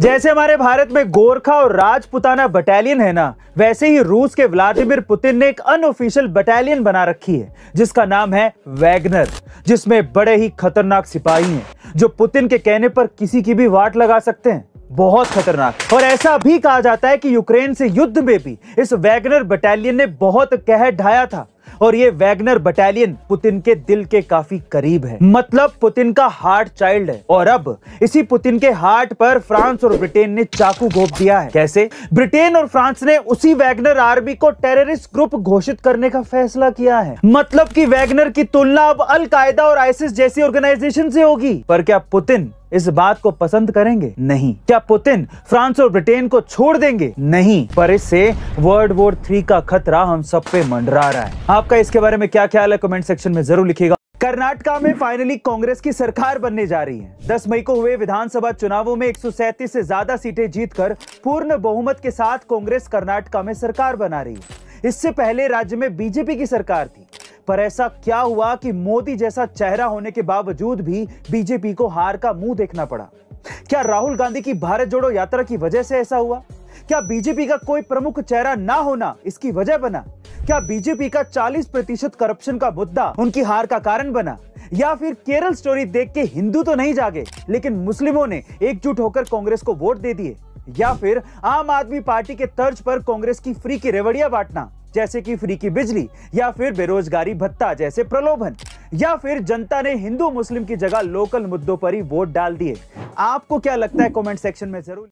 जैसे हमारे भारत में गोरखा और राजपुताना बटालियन है ना वैसे ही रूस के व्लादिमिर पुतिन ने एक अनऑफिशियल बटालियन बना रखी है जिसका नाम है वैगनर जिसमें बड़े ही खतरनाक सिपाही हैं जो पुतिन के कहने पर किसी की भी वाट लगा सकते हैं बहुत खतरनाक और ऐसा भी कहा जाता है कि यूक्रेन से युद्ध में भी इस वैगनर बटालियन ने बहुत कह ढाया था और ये वैगनर बटालियन पुतिन के दिल के काफी करीब है मतलब पुतिन का हार्ट चाइल्ड है और अब इसी पुतिन के हार्ट पर फ्रांस और ब्रिटेन ने चाकू घोप दिया है कैसे ब्रिटेन और फ्रांस ने उसी वैगनर आर्मी को टेररिस्ट ग्रुप घोषित करने का फैसला किया है मतलब की वैगनर की तुलना अब अलकायदा और आईसिस जैसी ऑर्गेनाइजेशन से होगी पर क्या पुतिन इस बात को पसंद करेंगे नहीं क्या पुतिन फ्रांस और ब्रिटेन को छोड़ देंगे नहीं पर इससे वर्ल्ड वॉर थ्री का खतरा हम सब पे मंडरा रहा है आपका इसके बारे में क्या ख्याल है कमेंट सेक्शन में जरूर लिखेगा कर्नाटका में फाइनली कांग्रेस की सरकार बनने जा रही है 10 मई को हुए विधानसभा चुनावों में एक से ज्यादा सीटें जीतकर पूर्ण बहुमत के साथ कांग्रेस कर्नाटका में सरकार बना रही है इससे पहले राज्य में बीजेपी की सरकार थी पर ऐसा क्या हुआ कि मोदी जैसा चेहरा होने के बावजूद भी बीजेपी को हार का मुंह देखना पड़ा क्या राहुल गांधी की भारत जोड़ो यात्रा की वजह से ऐसा हुआ क्या बीजेपी का कोई प्रमुख चेहरा ना होना इसकी वजह बना क्या बीजेपी का 40 प्रतिशत करप्शन का मुद्दा उनकी हार का कारण बना या फिर केरल स्टोरी देख के हिंदू तो नहीं जागे लेकिन मुस्लिमों ने एकजुट होकर कांग्रेस को वोट दे दिए या फिर आम आदमी पार्टी के तर्ज पर कांग्रेस की फ्री की रेवड़िया बांटना जैसे कि फ्री की बिजली या फिर बेरोजगारी भत्ता जैसे प्रलोभन या फिर जनता ने हिंदू मुस्लिम की जगह लोकल मुद्दों पर ही वोट डाल दिए आपको क्या लगता है कमेंट सेक्शन में जरूर